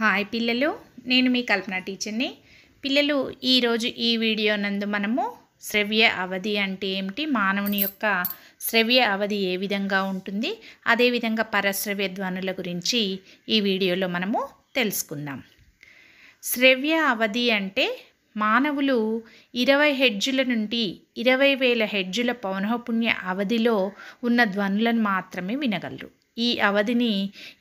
hi పిల్లలు నేను మీ కల్పన టీచర్ని పిల్లలు ఈరోజు ఈ వీడియో నందు మనము శ్రవ్య అవధి అంటే ఏమిటి మానవుని యొక్క శ్రవ్య అవధి ఏ విధంగా ఉంటుంది అదేవిధంగా పరశ్రవ్య ధ్వనుల గురించి ఈ వీడియోలో మనము తెలుసుకుందాం శ్రవ్య అవధి అంటే మానవులు ఇరవై హెడ్జుల నుండి ఇరవై వేల హెడ్జుల పౌనఃపుణ్య అవధిలో ఉన్న ధ్వనులను మాత్రమే వినగలరు ఈ అవధిని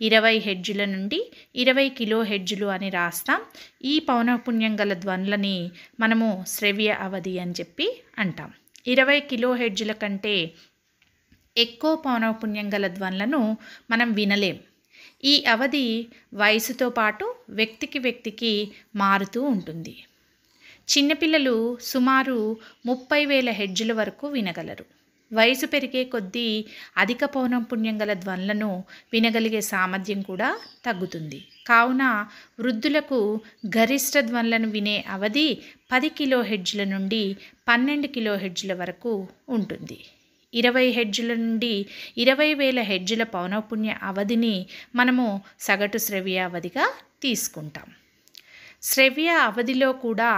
ఇరవై హెడ్జుల నుండి ఇరవై కిలో హెడ్జులు అని రాస్తాం ఈ పౌనఃపుణ్యం గల ధ్వనులని మనము శ్రవ్య అవధి అని చెప్పి అంటాం ఇరవై కిలో హెడ్జుల కంటే ఎక్కువ పౌనఃపుణ్యం గల ధ్వనులను మనం వినలేం ఈ అవధి వయసుతో పాటు వ్యక్తికి వ్యక్తికి మారుతూ ఉంటుంది చిన్నపిల్లలు సుమారు ముప్పై వేల హెడ్జుల వరకు వినగలరు వయసు పెరిగే కొద్దీ అధిక పౌనఃపుణ్యం గల ధ్వనులను వినగలిగే సామర్థ్యం కూడా తగ్గుతుంది కావున వృద్ధులకు గరిష్ట ధ్వనులను వినే అవధి పది కిలో హెడ్జ్ల నుండి పన్నెండు కిలో హెడ్జ్ల వరకు ఉంటుంది ఇరవై హెడ్జ్ల నుండి ఇరవై వేల హెడ్జ్ల పౌనఃపుణ్య అవధిని మనము సగటు శ్రవ్య అవధిగా తీసుకుంటాం శ్రవ్య అవధిలో కూడా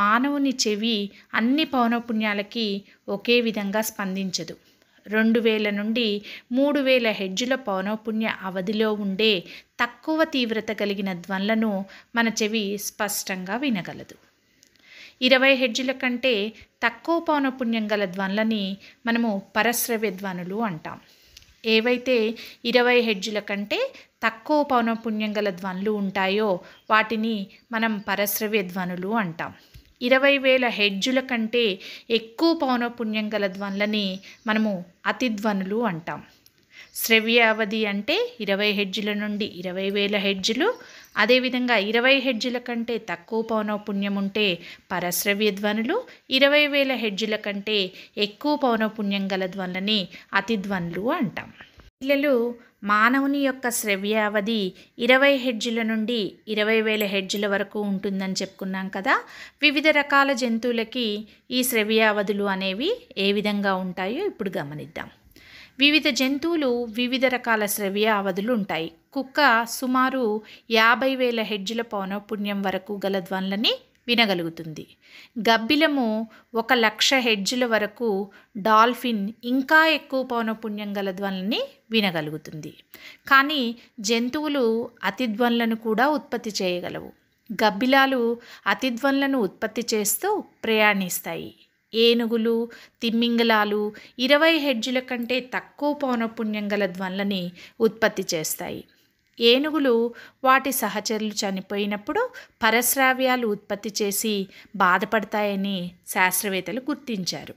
మానవుని చెవి అన్ని పౌనపుణ్యాలకి ఒకే విధంగా స్పందించదు రెండు వేల నుండి మూడు వేల హెడ్జుల పౌనపుణ్య అవధిలో ఉండే తక్కువ తీవ్రత కలిగిన ధ్వన్లను మన చెవి స్పష్టంగా వినగలదు ఇరవై హెడ్జుల కంటే తక్కువ పౌనపుణ్యం గల ధ్వన్లని మనము పరశ్రవ్య ధ్వనులు అంటాం ఏవైతే ఇరవై హెడ్జుల కంటే తక్కువ పౌనఃపుణ్యం గల ధ్వనులు ఉంటాయో వాటిని మనం పరశ్రవ్య ధ్వనులు అంటాం ఇరవై వేల హెడ్జుల కంటే ఎక్కువ పౌనఃపుణ్యం గల ధ్వనులని మనము అతిధ్వనులు అంటాం అవధి అంటే ఇరవై హెడ్జ్ల నుండి ఇరవై వేల హెడ్జ్లు అదేవిధంగా ఇరవై హెడ్జ్ల కంటే తక్కువ పౌనఃపుణ్యం ఉంటే పరశ్రవ్య ధ్వనులు ఇరవై వేల హెడ్జ్ల కంటే ఎక్కువ పౌనఃపుణ్యం గల ధ్వనులని అతిధ్వనులు అంటాం పిల్లలు మానవుని యొక్క శ్రవ్య అవధి ఇరవై హెడ్జుల నుండి ఇరవై వేల హెడ్జుల వరకు ఉంటుందని చెప్పుకున్నాం కదా వివిధ రకాల జంతువులకి ఈ శ్రవ్య అవధులు అనేవి ఏ విధంగా ఉంటాయో ఇప్పుడు గమనిద్దాం వివిధ జంతువులు వివిధ రకాల శ్రవ్య అవధులు ఉంటాయి కుక్క సుమారు యాభై వేల హెడ్జ్ల పౌనఃపుణ్యం వరకు గల ధ్వనులని వినగలుగుతుంది గబ్బిలము ఒక లక్ష హెడ్జ్ల వరకు డాల్ఫిన్ ఇంకా ఎక్కువ పౌనఃపుణ్యం గల ధ్వన్లని వినగలుగుతుంది కానీ జంతువులు అతిధ్వనులను కూడా ఉత్పత్తి చేయగలవు గబ్బిలాలు అతిధ్వనులను ఉత్పత్తి చేస్తూ ప్రయాణిస్తాయి ఏనుగులు తిమ్మింగలాలు ఇరవై హెడ్జుల కంటే తక్కువ పౌనపుణ్యం గల ధ్వన్లని ఉత్పత్తి చేస్తాయి ఏనుగులు వాటి సహచరులు చనిపోయినప్పుడు పరశ్రావ్యాలు ఉత్పత్తి చేసి బాధపడతాయని శాస్త్రవేత్తలు గుర్తించారు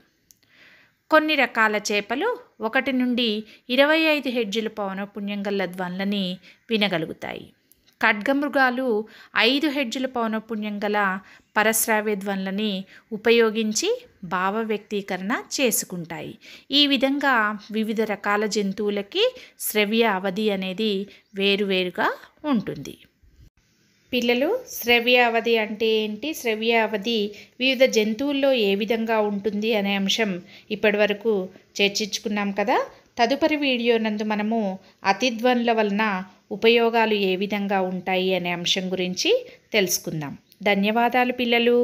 కొన్ని రకాల చేపలు ఒకటి నుండి ఇరవై ఐదు హెడ్జుల పౌనపుణ్యం గల ధ్వన్లని వినగలుగుతాయి ఖడ్గమృగాలు ఐదు హెడ్జుల పౌనఃపుణ్యం గల పరశ్రావ్యధ్వన్లని ఉపయోగించి భావ వ్యక్తీకరణ చేసుకుంటాయి ఈ విధంగా వివిధ రకాల జంతువులకి శ్రవ్య అవధి అనేది వేరువేరుగా ఉంటుంది పిల్లలు శ్రవ్య అవధి అంటే ఏంటి శ్రవ్య అవధి వివిధ జంతువుల్లో ఏ విధంగా ఉంటుంది అనే అంశం ఇప్పటివరకు చర్చించుకున్నాం కదా తదుపరి వీడియో నందు మనము అతిధ్వనుల వలన ఉపయోగాలు ఏ విధంగా ఉంటాయి అనే అంశం గురించి తెలుసుకుందాం ధన్యవాదాలు పిల్లలు